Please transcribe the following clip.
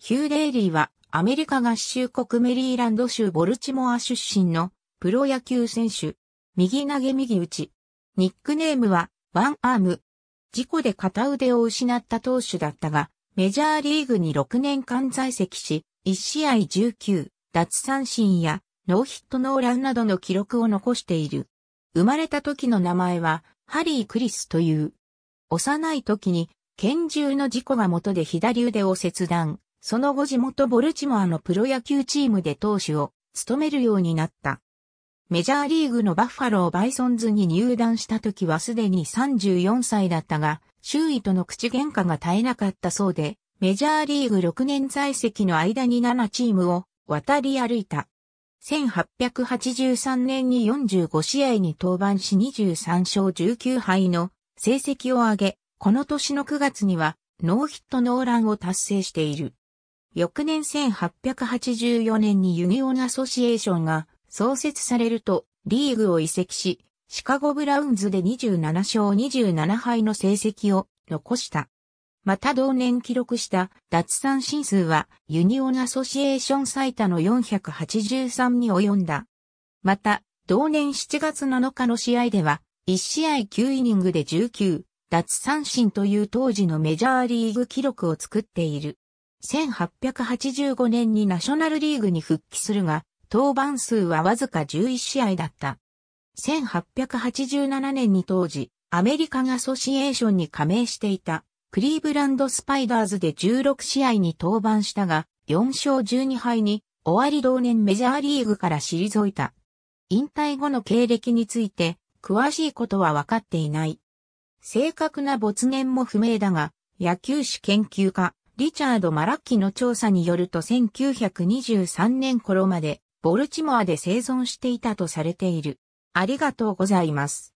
ヒューデイリーはアメリカ合衆国メリーランド州ボルチモア出身のプロ野球選手。右投げ右打ち。ニックネームはワンアーム。事故で片腕を失った投手だったが、メジャーリーグに6年間在籍し、1試合19、脱三振やノーヒットノーランなどの記録を残している。生まれた時の名前はハリー・クリスという。幼い時に拳銃の事故が元で左腕を切断。その後地元ボルチモアのプロ野球チームで投手を務めるようになった。メジャーリーグのバッファロー・バイソンズに入団した時はすでに34歳だったが、周囲との口喧嘩が絶えなかったそうで、メジャーリーグ6年在籍の間に7チームを渡り歩いた。1883年に45試合に登板し23勝19敗の成績を上げ、この年の9月にはノーヒットノーランを達成している。翌年1884年にユニオンアソシエーションが創設されるとリーグを移籍し、シカゴブラウンズで27勝27敗の成績を残した。また同年記録した脱三振数はユニオンアソシエーション最多の483に及んだ。また、同年7月7日の試合では、1試合9イニングで19、脱三振という当時のメジャーリーグ記録を作っている。1885年にナショナルリーグに復帰するが、登板数はわずか11試合だった。1887年に当時、アメリカンアソシエーションに加盟していた、クリーブランドスパイダーズで16試合に登板したが、4勝12敗に、終わり同年メジャーリーグから退いた。引退後の経歴について、詳しいことは分かっていない。正確な没年も不明だが、野球史研究家、リチャード・マラッキの調査によると1923年頃までボルチモアで生存していたとされている。ありがとうございます。